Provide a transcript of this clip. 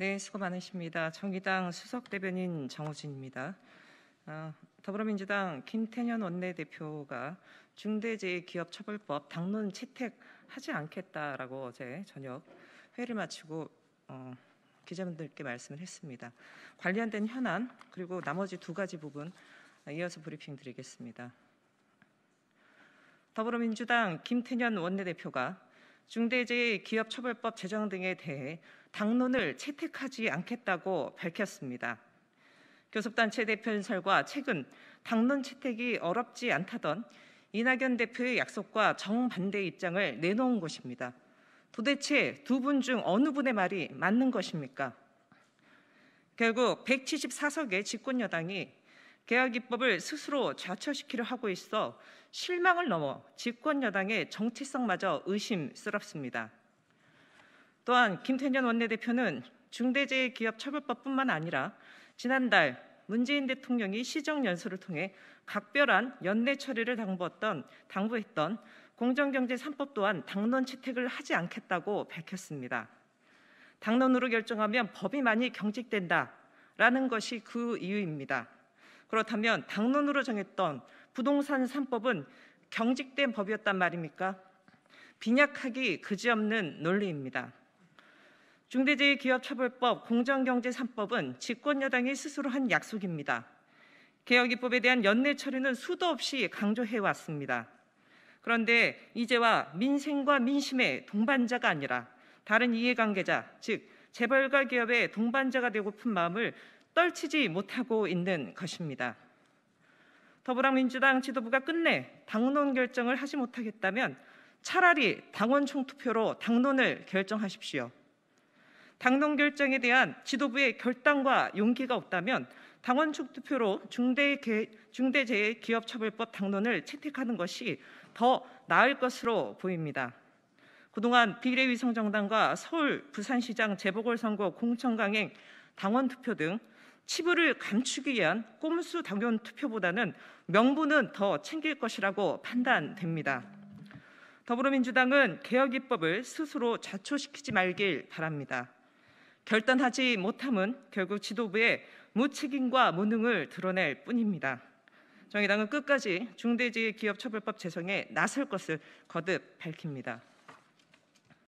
네, 수고 많으십니다. 정의당 수석 대변인 정호진입니다 아, 더불어민주당 김태년 원내대표가 중대재해기업처벌법 당론 채택하지 않겠다라고 어제 저녁 회의를 마치고 어, 기자분들께 말씀을 했습니다. 관련된 현안 그리고 나머지 두 가지 부분 이어서 브리핑 드리겠습니다. 더불어민주당 김태년 원내대표가 중대재해기업처벌법 제정 등에 대해 당론을 채택하지 않겠다고 밝혔습니다. 교섭단체 대표연설과 최근 당론 채택이 어렵지 않다던 이낙연 대표의 약속과 정반대 입장을 내놓은 것입니다. 도대체 두 분 중 어느 분의 말이 맞는 것입니까? 결국 174석의 집권 여당이 계약 입법을 스스로 좌철시키려 하고 있어 실망을 넘어 집권 여당의 정체성마저 의심스럽습니다. 또한 김태년 원내대표는 중대재해기업처벌법뿐만 아니라 지난달 문재인 대통령이 시정연설을 통해 각별한 연내 처리를 당부했던, 당부했던 공정경제 3법 또한 당론 채택을 하지 않겠다고 밝혔습니다. 당론으로 결정하면 법이 많이 경직된다라는 것이 그 이유입니다. 그렇다면 당론으로 정했던 부동산 3법은 경직된 법이었단 말입니까? 빈약하기 그지없는 논리입니다. 중대재해기업처벌법 공정경제 3법은 집권여당이 스스로 한 약속입니다. 개혁입법에 대한 연내 처리는 수도 없이 강조해왔습니다. 그런데 이제와 민생과 민심의 동반자가 아니라 다른 이해관계자, 즉 재벌가 기업의 동반자가 되고픈 마음을 떨치지 못하고 있는 것입니다. 더불어민주당 지도부가 끝내 당론 결정을 하지 못하겠다면 차라리 당원 총투표로 당론을 결정하십시오. 당론 결정에 대한 지도부의 결단과 용기가 없다면 당원 총투표로 중대재해기업처벌법 당론을 채택하는 것이 더 나을 것으로 보입니다. 그동안 비례위성 정당과 서울, 부산시장 재보궐선거 공천강행 당원 투표 등 치부를 감추기 위한 꼼수 당연 투표보다는 명분은 더 챙길 것이라고 판단됩니다. 더불어민주당은 개혁 입법을 스스로 좌초시키지 말길 바랍니다. 결단하지 못함은 결국 지도부의 무책임과 무능을 드러낼 뿐입니다. 정의당은 끝까지 중대재해기업처벌법 제정에 나설 것을 거듭 밝힙니다.